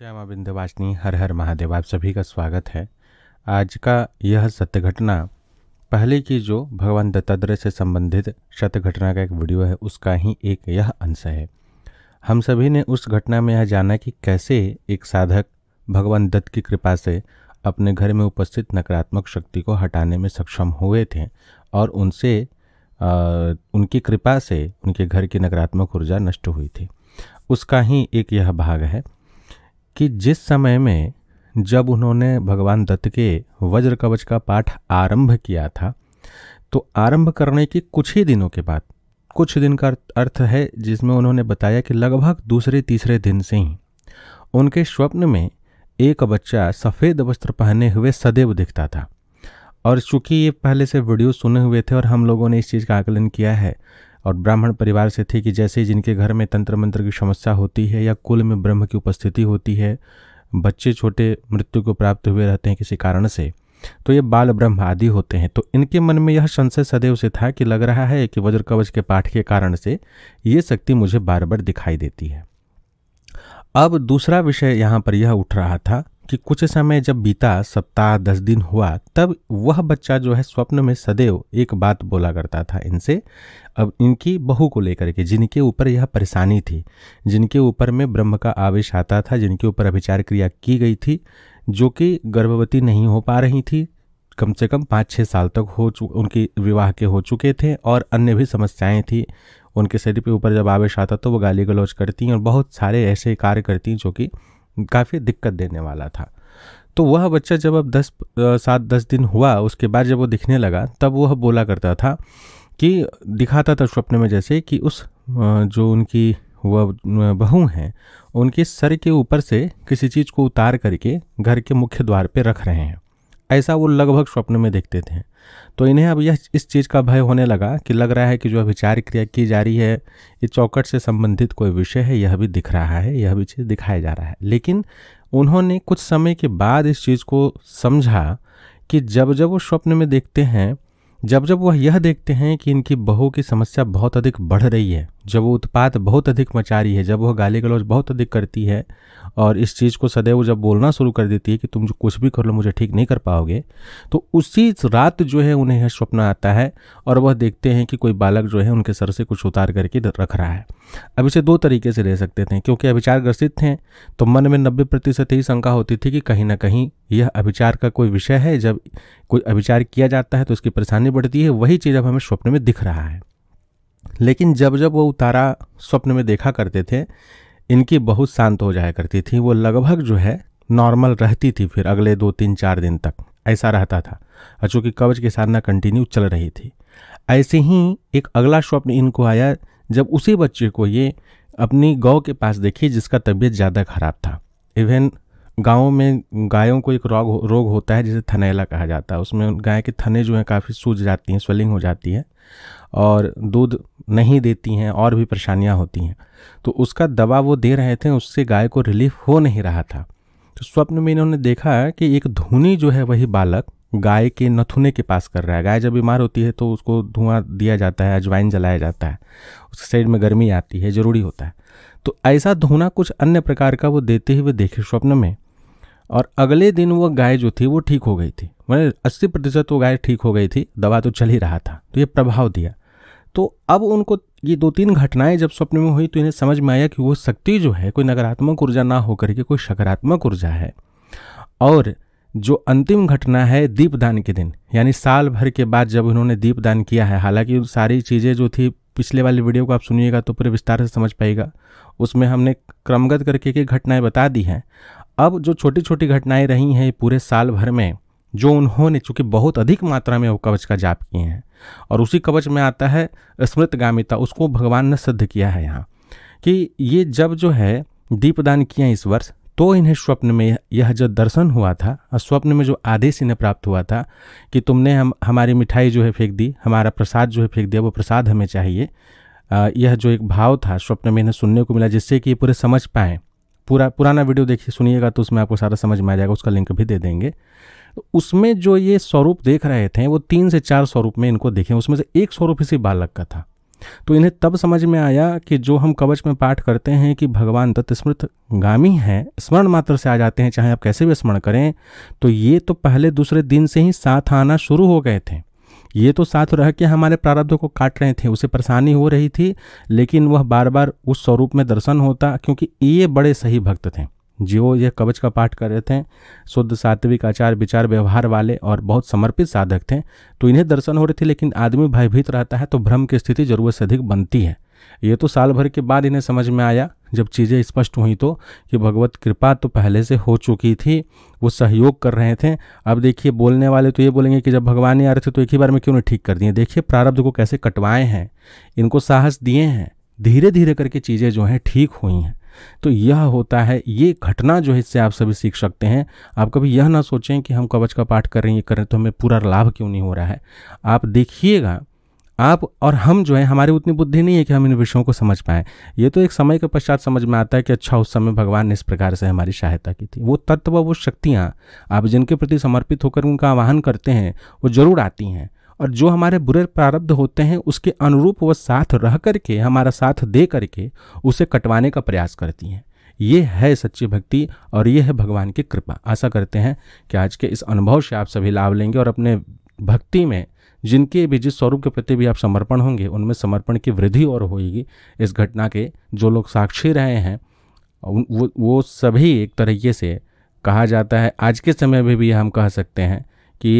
जय माँ विंध्यवासिनी हर हर महादेव आप सभी का स्वागत है आज का यह सत्य घटना पहले की जो भगवान दत्तात्रेय से संबंधित सत्य घटना का एक वीडियो है उसका ही एक यह अंश है हम सभी ने उस घटना में यह जाना कि कैसे एक साधक भगवान दत्त की कृपा से अपने घर में उपस्थित नकारात्मक शक्ति को हटाने में सक्षम हुए थे और उनसे आ, उनकी कृपा से उनके घर की नकारात्मक ऊर्जा नष्ट हुई थी उसका ही एक यह भाग है कि जिस समय में जब उन्होंने भगवान दत्त के वज्र कवच का पाठ आरंभ किया था तो आरंभ करने के कुछ ही दिनों के बाद कुछ दिन का अर्थ है जिसमें उन्होंने बताया कि लगभग दूसरे तीसरे दिन से ही उनके स्वप्न में एक बच्चा सफ़ेद वस्त्र पहने हुए सदैव दिखता था और चूंकि ये पहले से वीडियो सुने हुए थे और हम लोगों ने इस चीज़ का आकलन किया है और ब्राह्मण परिवार से थे कि जैसे ही जिनके घर में तंत्र मंत्र की समस्या होती है या कुल में ब्रह्म की उपस्थिति होती है बच्चे छोटे मृत्यु को प्राप्त हुए रहते हैं किसी कारण से तो ये बाल ब्रह्म आदि होते हैं तो इनके मन में यह संशय सदैव से था कि लग रहा है कि वज्र कवच के पाठ के कारण से ये शक्ति मुझे बार बार दिखाई देती है अब दूसरा विषय यहाँ पर यह उठ रहा था कि कुछ समय जब बीता सप्ताह दस दिन हुआ तब वह बच्चा जो है स्वप्न में सदैव एक बात बोला करता था इनसे अब इनकी बहू को लेकर के जिनके ऊपर यह परेशानी थी जिनके ऊपर में ब्रह्म का आवेश आता था जिनके ऊपर अभिचार क्रिया की गई थी जो कि गर्भवती नहीं हो पा रही थी कम से कम पाँच छः साल तक हो चु उनके विवाह के हो चुके थे और अन्य भी समस्याएं थी उनके शरीर पे ऊपर जब आवेश आता तो वो गाली गलौज करती हैं और बहुत सारे ऐसे कार्य करती जो कि काफ़ी दिक्कत देने वाला था तो वह बच्चा जब अब दस सात दस दिन हुआ उसके बाद जब वो दिखने लगा तब वह बोला करता था कि दिखाता था स्वप्न में जैसे कि उस जो उनकी वह बहू हैं उनके सर के ऊपर से किसी चीज़ को उतार करके घर के मुख्य द्वार पे रख रहे हैं ऐसा वो लगभग स्वप्न में देखते थे तो इन्हें अब यह इस चीज़ का भय होने लगा कि लग रहा है कि जो विचार क्रिया की जा रही है ये चौकट से संबंधित कोई विषय है यह भी दिख रहा है यह भी चीज़ दिखाया जा रहा है लेकिन उन्होंने कुछ समय के बाद इस चीज़ को समझा कि जब जब वो स्वप्न में देखते हैं जब जब वह यह देखते हैं कि इनकी बहू की समस्या बहुत अधिक बढ़ रही है जब वो उत्पात बहुत अधिक मचा रही है जब वह गाली गलौज बहुत अधिक करती है और इस चीज़ को सदैव जब बोलना शुरू कर देती है कि तुम जो कुछ भी कर लो मुझे ठीक नहीं कर पाओगे तो उसी रात जो है उन्हें यह स्वप्न आता है और वह देखते हैं कि कोई बालक जो है उनके सर से कुछ उतार करके रख रहा है अब इसे दो तरीके से ले सकते थे क्योंकि अभिचार ग्रसित थे तो मन में नब्बे प्रतिशत ही शंका होती थी कि कहीं ना कहीं यह अभिचार का कोई विषय है जब कोई अभिचार किया जाता है तो उसकी परेशानी बढ़ती है वही चीज़ अब हमें स्वप्न में दिख रहा है लेकिन जब जब वो उतारा स्वप्न में देखा करते थे इनकी बहुत शांत हो जाया करती थी वो लगभग जो है नॉर्मल रहती थी फिर अगले दो तीन चार दिन तक ऐसा रहता था और चूँकि कवच की साधना कंटिन्यू चल रही थी ऐसे ही एक अगला स्वप्न इनको आया जब उसी बच्चे को ये अपनी गौ के पास देखी जिसका तबीयत ज़्यादा ख़राब था इवन गाँव में गायों को एक रोग रोग होता है जिसे थनेला कहा जाता है उसमें गाय के थने जो हैं काफ़ी सूज जाती हैं स्वेलिंग हो जाती है और दूध नहीं देती हैं और भी परेशानियाँ होती हैं तो उसका दवा वो दे रहे थे उससे गाय को रिलीफ हो नहीं रहा था तो स्वप्न में इन्होंने देखा कि एक धुनी जो है वही बालक गाय के नथुने के पास कर रहा है गाय जब बीमार होती है तो उसको धुआं दिया जाता है अजवाइन जलाया जाता है उस शरीर में गर्मी आती है ज़रूरी होता है तो ऐसा धुना कुछ अन्य प्रकार का वो देते हुए देखे स्वप्न में और अगले दिन वो गाय जो थी वो ठीक हो गई थी मैंने अस्सी प्रतिशत वो गाय ठीक हो गई थी दवा तो चल ही रहा था तो ये प्रभाव दिया तो अब उनको ये दो तीन घटनाएं जब स्वप्न में हुई तो इन्हें समझ में आया कि वो शक्ति जो है कोई नकारात्मक ऊर्जा ना होकर के कोई सकारात्मक ऊर्जा है और जो अंतिम घटना है दीपदान के दिन यानी साल भर के बाद जब इन्होंने दीपदान किया है हालांकि सारी चीज़ें जो थी पिछले वाली वीडियो को आप सुनिएगा तो पूरे विस्तार से समझ पाएगा उसमें हमने क्रमगत करके कई घटनाएँ बता दी हैं अब जो छोटी छोटी घटनाएं रही हैं पूरे साल भर में जो उन्होंने चूँकि बहुत अधिक मात्रा में वो कवच का जाप किए हैं और उसी कवच में आता है स्मृत गामिता उसको भगवान ने सिद्ध किया है यहाँ कि ये जब जो है दीपदान किया इस वर्ष तो इन्हें स्वप्न में यह जो दर्शन हुआ था और स्वप्न में जो आदेश इन्हें प्राप्त हुआ था कि तुमने हम हमारी मिठाई जो है फेंक दी हमारा प्रसाद जो है फेंक दिया वो प्रसाद हमें चाहिए यह जो एक भाव था स्वप्न में इन्हें सुनने को मिला जिससे कि ये पूरे समझ पाएँ पूरा पुराना वीडियो देखिए सुनिएगा तो उसमें आपको सारा समझ में आ जाएगा उसका लिंक भी दे देंगे तो उसमें जो ये स्वरूप देख रहे थे वो तीन से चार स्वरूप में इनको देखे उसमें से एक स्वरूप इसी बालक का था तो इन्हें तब समझ में आया कि जो हम कवच में पाठ करते हैं कि भगवान तत्स्मृत गामी हैं स्मरण मात्र से आ जाते हैं चाहे आप कैसे भी स्मरण करें तो ये तो पहले दूसरे दिन से ही साथ आना शुरू हो गए थे ये तो साथ रह के हमारे प्रारब्ध को काट रहे थे उसे परेशानी हो रही थी लेकिन वह बार बार उस स्वरूप में दर्शन होता क्योंकि ये बड़े सही भक्त थे जो यह कवच का पाठ कर रहे थे शुद्ध सात्विक आचार विचार व्यवहार वाले और बहुत समर्पित साधक थे तो इन्हें दर्शन हो रहे थे लेकिन आदमी भयभीत रहता है तो भ्रम की स्थिति जरूरत से अधिक बनती है ये तो साल भर के बाद इन्हें समझ में आया जब चीज़ें स्पष्ट हुई तो कि भगवत कृपा तो पहले से हो चुकी थी वो सहयोग कर रहे थे अब देखिए बोलने वाले तो ये बोलेंगे कि जब भगवान ही आ रहे थे तो एक ही बार में क्यों नहीं ठीक कर दिए देखिए प्रारब्ध को कैसे कटवाए हैं इनको साहस दिए हैं धीरे धीरे करके चीज़ें जो हैं ठीक हुई हैं तो यह होता है ये घटना जो है इससे आप सभी सीख सकते हैं आप कभी यह ना सोचें कि हम कवच का पाठ कर रहे हैं ये करें तो हमें पूरा लाभ क्यों नहीं हो रहा है आप देखिएगा आप और हम जो हैं हमारी उतनी बुद्धि नहीं है कि हम इन विषयों को समझ पाएं ये तो एक समय के पश्चात समझ में आता है कि अच्छा उस समय भगवान ने इस प्रकार से हमारी सहायता की थी वो तत्व वो शक्तियाँ आप जिनके प्रति समर्पित होकर उनका आवाहन करते हैं वो जरूर आती हैं और जो हमारे बुरे प्रारब्ध होते हैं उसके अनुरूप वह साथ रह करके हमारा साथ दे करके उसे कटवाने का प्रयास करती हैं ये है सच्ची भक्ति और ये है भगवान की कृपा आशा करते हैं कि आज के इस अनुभव से आप सभी लाभ लेंगे और अपने भक्ति में जिनके भी जिस स्वरूप के प्रति भी आप समर्पण होंगे उनमें समर्पण की वृद्धि और होगी इस घटना के जो लोग साक्षी रहे हैं वो वो सभी एक तरीके से कहा जाता है आज के समय में भी हम कह सकते हैं कि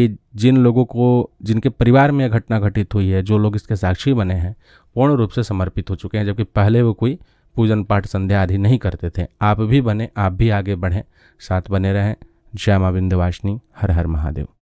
जिन लोगों को जिनके परिवार में यह घटना घटित हुई है जो लोग इसके साक्षी बने हैं पूर्ण रूप से समर्पित हो चुके हैं जबकि पहले वो कोई पूजन पाठ संध्या आदि नहीं करते थे आप भी बने आप भी आगे बढ़ें साथ बने रहें जय माँ विंध्यवासिनी हर हर महादेव